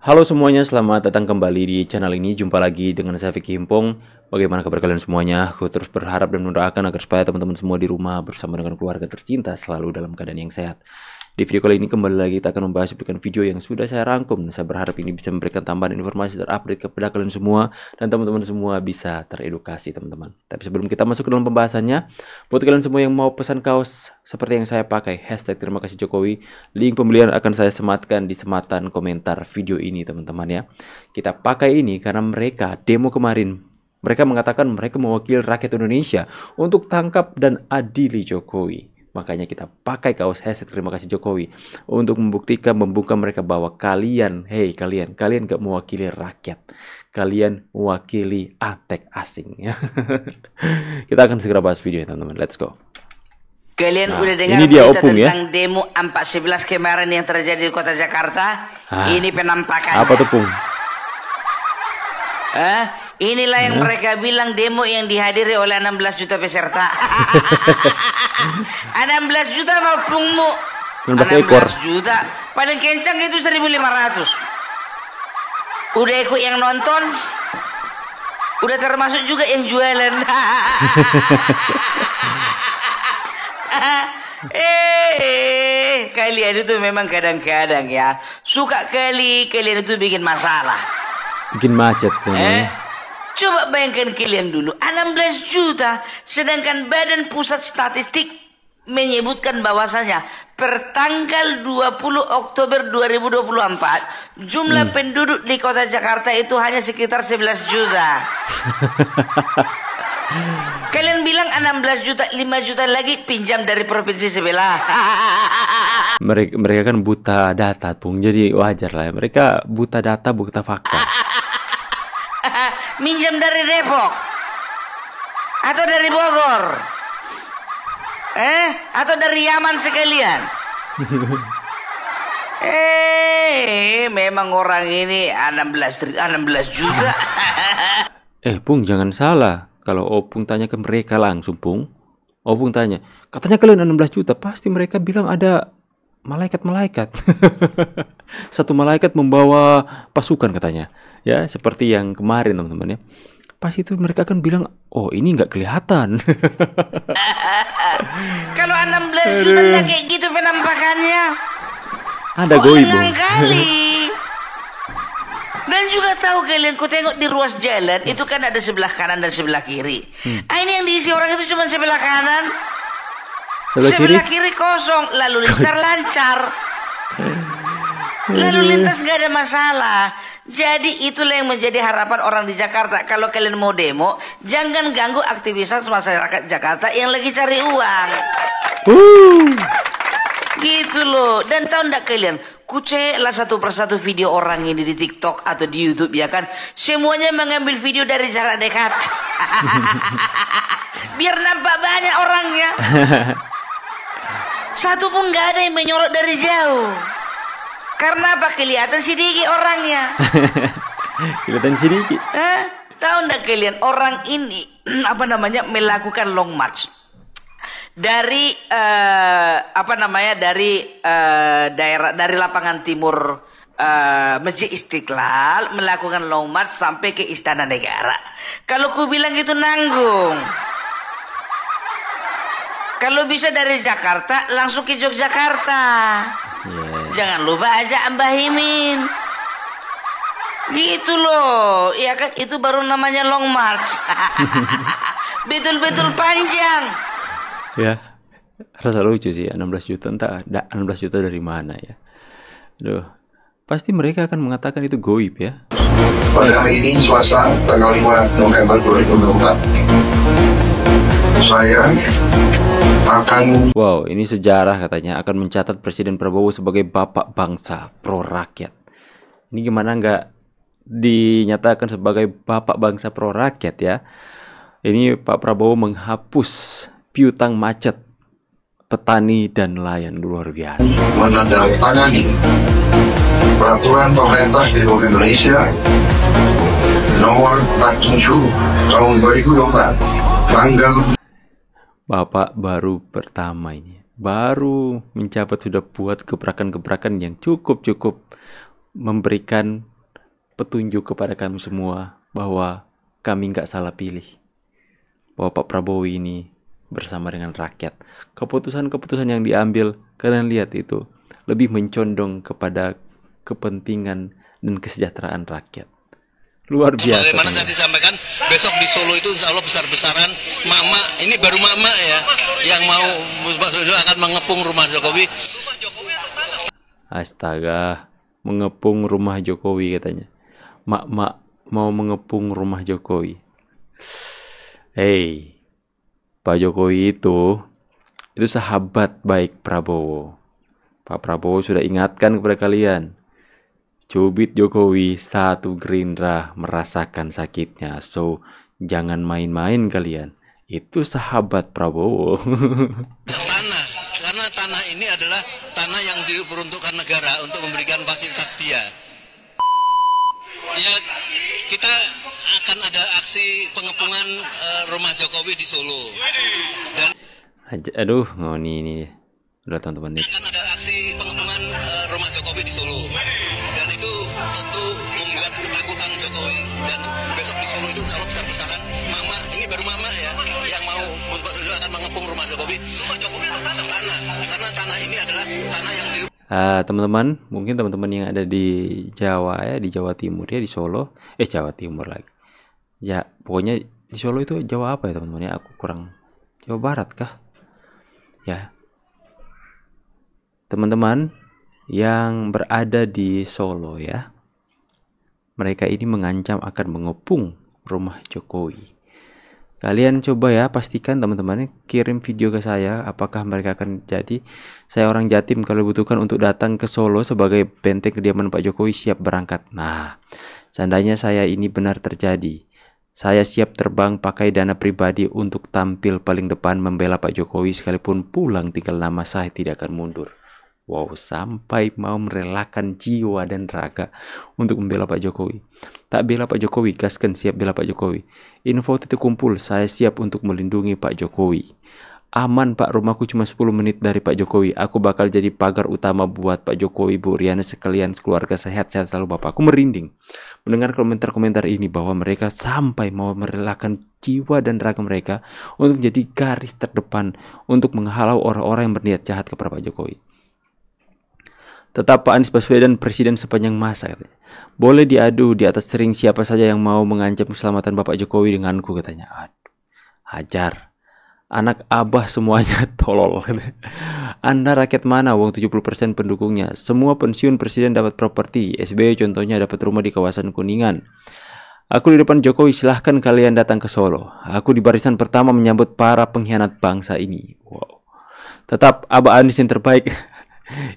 Halo semuanya, selamat datang kembali di channel ini. Jumpa lagi dengan saya Vicky Himpong. Bagaimana kabar kalian semuanya? Aku terus berharap dan mendoakan agar supaya teman-teman semua di rumah bersama dengan keluarga tercinta selalu dalam keadaan yang sehat. Di video kali ini kembali lagi kita akan membahas berikan video yang sudah saya rangkum saya berharap ini bisa memberikan tambahan informasi terupdate kepada kalian semua dan teman-teman semua bisa teredukasi teman-teman. Tapi sebelum kita masuk ke dalam pembahasannya, buat kalian semua yang mau pesan kaos seperti yang saya pakai, hashtag terima kasih Jokowi, link pembelian akan saya sematkan di sematan komentar video ini teman-teman ya. Kita pakai ini karena mereka demo kemarin mereka mengatakan mereka mewakili rakyat Indonesia untuk tangkap dan adili Jokowi. Makanya kita pakai kaos headset terima kasih Jokowi untuk membuktikan membuka mereka bahwa kalian, hei kalian, kalian gak mewakili rakyat. Kalian mewakili antek asing ya. kita akan segera bahas video teman-teman. Let's go. Kalian nah, udah dengar ini dia opung, ya. tentang ya? demo 411 kemarin yang terjadi di kota Jakarta? Ah, ini penampakan. Apa tuh, Pung? Eh? Inilah yang ya. mereka bilang demo yang dihadiri oleh 16 juta peserta. 16 juta mafungmu. 16 ekor. 16 juta. Paling kencang itu 1500. Udah ikut yang nonton. Udah termasuk juga yang jualan. eh, kalian itu memang kadang-kadang ya. Suka kali kalian itu bikin masalah. Bikin macet. Eh? Coba bayangkan kalian dulu, 16 juta, sedangkan Badan Pusat Statistik menyebutkan bahwasanya per tanggal 20 Oktober 2024 jumlah hmm. penduduk di kota Jakarta itu hanya sekitar 11 juta. Kalian bilang 16 juta, 5 juta lagi pinjam dari provinsi sebelah. mereka mereka kan buta data, Pung. Jadi wajar lah. Ya, mereka buta data, buta fakta. minjam dari Depok atau dari Bogor eh atau dari Yaman sekalian eh memang orang ini 16 16 juta eh pung jangan salah kalau Opung tanya ke mereka langsung Bung Opung tanya katanya kalian 16 juta pasti mereka bilang ada malaikat-malaikat satu malaikat membawa pasukan katanya ya seperti yang kemarin teman-teman ya pas itu mereka akan bilang oh ini nggak kelihatan kalau 16 juta nggak kayak gitu penampakannya ada oh, kali dan juga tahu kalian ku tengok di ruas jalan itu kan ada sebelah kanan dan sebelah kiri hmm. ah ini yang diisi orang itu cuma sebelah kanan sebelah, sebelah kiri? kiri kosong lalu lancar lancar lalu lintas gak ada masalah jadi itulah yang menjadi harapan orang di Jakarta. Kalau kalian mau demo, jangan ganggu aktivitas masyarakat Jakarta yang lagi cari uang. Uh. Gitu loh. Dan tahu ndak kalian, kucelah satu persatu video orang ini di TikTok atau di YouTube ya kan. Semuanya mengambil video dari jarak dekat. Biar nampak banyak orangnya. Satu pun nggak ada yang menyorot dari jauh. Karena apa kelihatan sedikit orangnya. kelihatan sedikit. Eh, tahu ndak kalian orang ini apa namanya melakukan long march dari uh, apa namanya dari uh, daerah dari lapangan timur uh, Masjid Istiqlal melakukan long march sampai ke Istana Negara. Kalau ku bilang itu nanggung. Kalau bisa dari Jakarta langsung ke Yogyakarta. Yeah. Jangan lupa ajak Mbah Imin. Gitu loh, ya kan itu baru namanya long march. Betul-betul panjang. Ya, rasa lucu sih ya, 16 juta entah 16 juta dari mana ya. Duh, pasti mereka akan mengatakan itu goib ya. Pada hari ini Selasa tanggal 5 November 2024, saya makan. Wow, ini sejarah katanya akan mencatat Presiden Prabowo sebagai bapak bangsa pro rakyat. Ini gimana nggak dinyatakan sebagai bapak bangsa pro rakyat ya? Ini Pak Prabowo menghapus piutang macet petani dan nelayan luar biasa. Menandatangani peraturan pemerintah Republik Indonesia nomor 47 tahun 2024 tanggal Bapak baru pertama ini, baru mencapai sudah buat gebrakan-gebrakan yang cukup-cukup memberikan petunjuk kepada kami semua bahwa kami nggak salah pilih. Bapak Prabowo ini bersama dengan rakyat. Keputusan-keputusan yang diambil, kalian lihat itu, lebih mencondong kepada kepentingan dan kesejahteraan rakyat luar biasa. Bagaimana saya disampaikan besok di Solo itu insya Allah besar-besaran mama ini baru mama ya yang mau Pak Jokowi akan mengepung rumah Jokowi. Astaga, mengepung rumah Jokowi katanya. Mak mak mau mengepung rumah Jokowi. Hey, Pak Jokowi itu itu sahabat baik Prabowo. Pak Prabowo sudah ingatkan kepada kalian Cubit Jokowi, satu Gerindra merasakan sakitnya. So, jangan main-main kalian. Itu sahabat Prabowo. tanah, karena tanah ini adalah tanah yang diperuntukkan negara untuk memberikan fasilitas dia. Ya, kita akan ada aksi pengepungan eh, rumah Jokowi di Solo. Dan aduh, ngoni ini. Udah teman-teman. Akan ada aksi pengepungan eh, rumah Jokowi di Solo membuat ketakutan Jokowi dan besok di Solo itu kalau bisa besaran mama ini baru mama ya yang mau membuat itu akan mengepung rumah Jokowi rumah tanah karena tanah ini adalah tanah yang di Uh, ah, teman uh, mungkin teman-teman yang ada di Jawa ya, di Jawa Timur ya, di Solo, eh Jawa Timur lagi. Ya, pokoknya di Solo itu Jawa apa ya teman-teman ya? Aku kurang Jawa Barat kah? Ya. Teman-teman yang berada di Solo ya, mereka ini mengancam akan mengepung rumah Jokowi. Kalian coba ya pastikan teman-teman kirim video ke saya apakah mereka akan jadi saya orang Jatim kalau butuhkan untuk datang ke Solo sebagai benteng kediaman Pak Jokowi siap berangkat. Nah, seandainya saya ini benar terjadi, saya siap terbang pakai dana pribadi untuk tampil paling depan membela Pak Jokowi sekalipun pulang tinggal nama saya tidak akan mundur. Wow, sampai mau merelakan jiwa dan raga untuk membela Pak Jokowi. Tak bela Pak Jokowi, gaskan siap bela Pak Jokowi. Info titik kumpul, saya siap untuk melindungi Pak Jokowi. Aman Pak, rumahku cuma 10 menit dari Pak Jokowi. Aku bakal jadi pagar utama buat Pak Jokowi, Bu Riana sekalian, keluarga sehat-sehat selalu Bapak. Aku merinding mendengar komentar-komentar ini bahwa mereka sampai mau merelakan jiwa dan raga mereka untuk menjadi garis terdepan untuk menghalau orang-orang yang berniat jahat kepada Pak Jokowi. Tetap Pak Anies Baswedan presiden sepanjang masa katanya. Boleh diadu di atas sering siapa saja yang mau mengancam keselamatan Bapak Jokowi denganku katanya. Aduh, hajar. Anak abah semuanya tolol. Anda rakyat mana uang 70% pendukungnya? Semua pensiun presiden dapat properti. SBY contohnya dapat rumah di kawasan Kuningan. Aku di depan Jokowi silahkan kalian datang ke Solo. Aku di barisan pertama menyambut para pengkhianat bangsa ini. Wow. Tetap Abah Anies yang terbaik.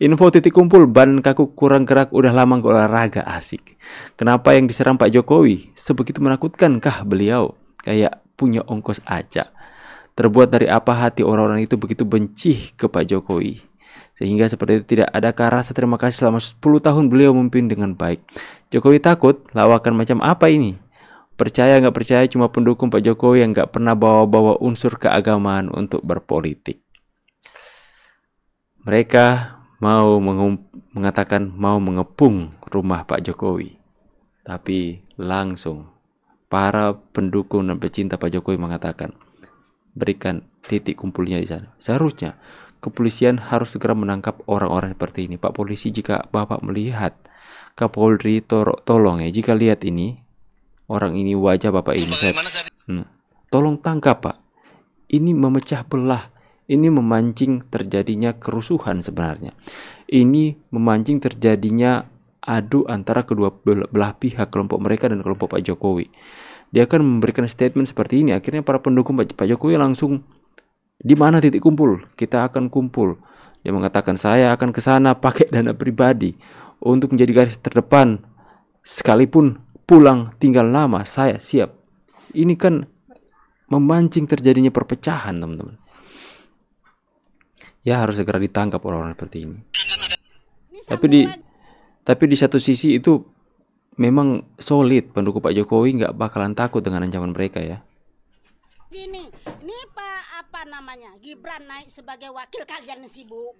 Info titik kumpul ban kaku kurang gerak udah lama gak olahraga asik. Kenapa yang diserang Pak Jokowi? Sebegitu menakutkankah beliau? Kayak punya ongkos aja. Terbuat dari apa hati orang-orang itu begitu benci ke Pak Jokowi? Sehingga seperti itu tidak ada rasa terima kasih selama 10 tahun beliau memimpin dengan baik. Jokowi takut lawakan macam apa ini? Percaya nggak percaya cuma pendukung Pak Jokowi yang nggak pernah bawa-bawa unsur keagamaan untuk berpolitik. Mereka mau mengatakan mau mengepung rumah Pak Jokowi. Tapi langsung para pendukung dan pecinta Pak Jokowi mengatakan berikan titik kumpulnya di sana. Seharusnya kepolisian harus segera menangkap orang-orang seperti ini. Pak polisi jika Bapak melihat Kapolri tolong ya jika lihat ini orang ini wajah Bapak ini hmm, tolong tangkap Pak. Ini memecah belah ini memancing terjadinya kerusuhan sebenarnya. Ini memancing terjadinya adu antara kedua belah pihak kelompok mereka dan kelompok Pak Jokowi. Dia akan memberikan statement seperti ini. Akhirnya para pendukung Pak Jokowi langsung di mana titik kumpul? Kita akan kumpul. Dia mengatakan saya akan ke sana pakai dana pribadi untuk menjadi garis terdepan sekalipun pulang tinggal lama saya siap. Ini kan memancing terjadinya perpecahan, teman-teman ya harus segera ditangkap orang-orang seperti ini. tapi di tapi di satu sisi itu memang solid pendukung Pak Jokowi nggak bakalan takut dengan ancaman mereka ya. Gini, ini Pak apa namanya Gibran naik sebagai wakil kalian sibuk.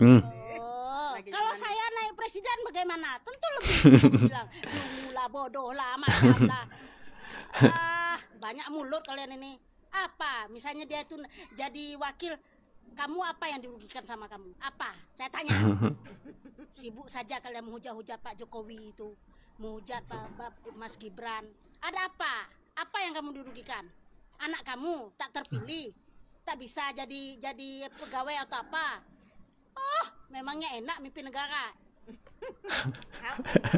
Hmm. Oh, kalau saya naik presiden bagaimana? Tentu lebih bilang lah bodoh lah, lah. Ah, banyak mulut kalian ini. Apa? Misalnya dia itu jadi wakil kamu apa yang dirugikan sama kamu? Apa? Saya tanya. Sibuk saja kalian menghujat-hujat Pak Jokowi itu, menghujat Pak Mas Gibran. Ada apa? Apa yang kamu dirugikan? Anak kamu tak terpilih, tak bisa jadi jadi pegawai atau apa? Oh, memangnya enak mimpi negara.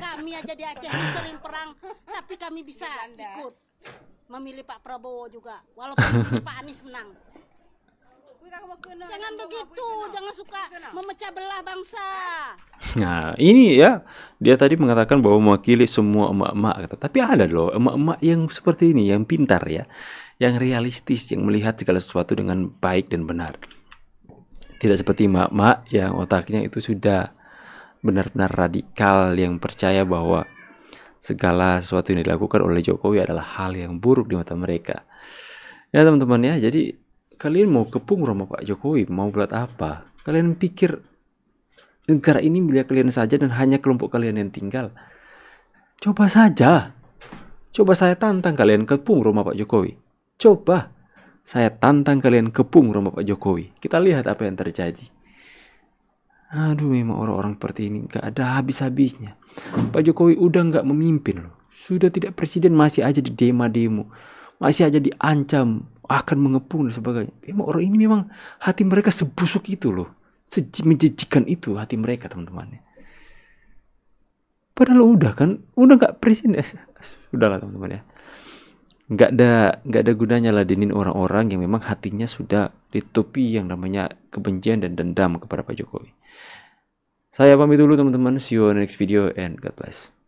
kami aja di Aceh sering perang, tapi kami bisa ikut memilih Pak Prabowo juga, walaupun Pak Anies menang. Jangan begitu, jangan suka memecah belah bangsa. Nah, ini ya, dia tadi mengatakan bahwa mewakili semua emak-emak, tapi ada loh emak-emak yang seperti ini, yang pintar ya, yang realistis, yang melihat segala sesuatu dengan baik dan benar. Tidak seperti emak-emak yang otaknya itu sudah benar-benar radikal, yang percaya bahwa segala sesuatu yang dilakukan oleh Jokowi adalah hal yang buruk di mata mereka. Ya teman-teman ya, jadi kalian mau kepung rumah Pak Jokowi mau buat apa kalian pikir negara ini milik kalian saja dan hanya kelompok kalian yang tinggal coba saja coba saya tantang kalian kepung rumah Pak Jokowi coba saya tantang kalian kepung rumah Pak Jokowi kita lihat apa yang terjadi Aduh memang orang-orang seperti ini gak ada habis-habisnya. Pak Jokowi udah gak memimpin loh. Sudah tidak presiden masih aja di demo-demo. Masih aja diancam akan mengepung dan sebagainya. Memang orang ini memang hati mereka sebusuk itu loh. Seji, menjijikan itu hati mereka teman-temannya. Padahal udah kan, udah nggak presiden. Eh, sudahlah teman-teman ya. Nggak ada nggak ada gunanya ladenin orang-orang yang memang hatinya sudah ditutupi yang namanya kebencian dan dendam kepada Pak Jokowi. Saya pamit dulu teman-teman. See you on the next video and God bless.